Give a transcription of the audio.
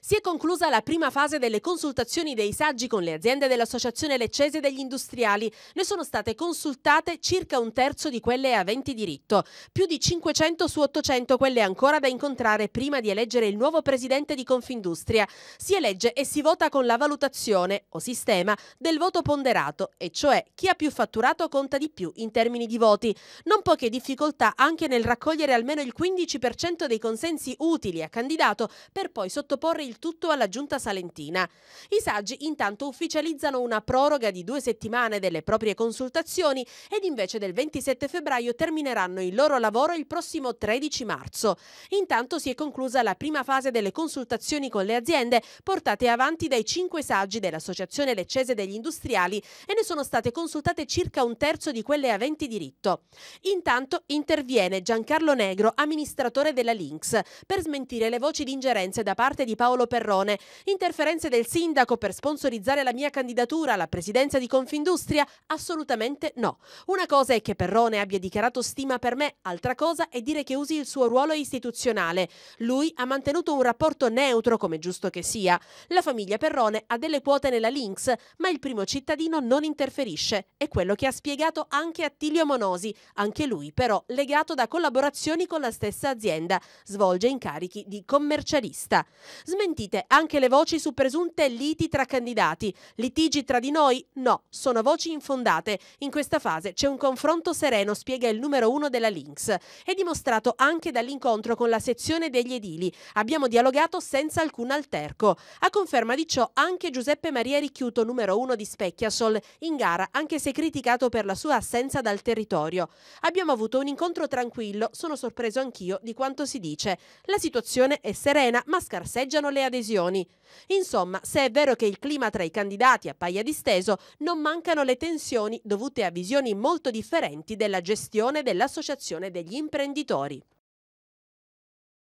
Si è conclusa la prima fase delle consultazioni dei saggi con le aziende dell'Associazione Leccese degli Industriali. Ne sono state consultate circa un terzo di quelle aventi diritto, più di 500 su 800 quelle ancora da incontrare prima di eleggere il nuovo presidente di Confindustria. Si elegge e si vota con la valutazione, o sistema, del voto ponderato, e cioè chi ha più fatturato conta di più in termini di voti. Non poche difficoltà anche nel raccogliere almeno il 15% dei consensi utili a candidato per poi sottoporre il tutto alla giunta salentina. I saggi intanto ufficializzano una proroga di due settimane delle proprie consultazioni ed invece del 27 febbraio termineranno il loro lavoro il prossimo 13 marzo. Intanto si è conclusa la prima fase delle consultazioni con le aziende portate avanti dai cinque saggi dell'Associazione Leccese degli Industriali e ne sono state consultate circa un terzo di quelle aventi diritto. Intanto interviene Giancarlo Negro, amministratore della Links, per smentire le voci di ingerenze da parte di Paolo Paolo Perrone. Interferenze del sindaco per sponsorizzare la mia candidatura alla presidenza di Confindustria? Assolutamente no. Una cosa è che Perrone abbia dichiarato stima per me, altra cosa è dire che usi il suo ruolo istituzionale. Lui ha mantenuto un rapporto neutro, come giusto che sia. La famiglia Perrone ha delle quote nella Lynx, ma il primo cittadino non interferisce. È quello che ha spiegato anche Attilio Monosi, anche lui però legato da collaborazioni con la stessa azienda. Svolge incarichi di commercialista. Smentito smentite anche le voci su presunte liti tra candidati. Litigi tra di noi? No, sono voci infondate. In questa fase c'è un confronto sereno, spiega il numero uno della Lynx. È dimostrato anche dall'incontro con la sezione degli edili. Abbiamo dialogato senza alcun alterco. A conferma di ciò anche Giuseppe Maria Ricchiuto, numero uno di Specchiasol, in gara anche se criticato per la sua assenza dal territorio. Abbiamo avuto un incontro tranquillo, sono sorpreso anch'io di quanto si dice. La situazione è serena ma scarseggiano le le adesioni. Insomma, se è vero che il clima tra i candidati appaia disteso, non mancano le tensioni dovute a visioni molto differenti della gestione dell'Associazione degli imprenditori.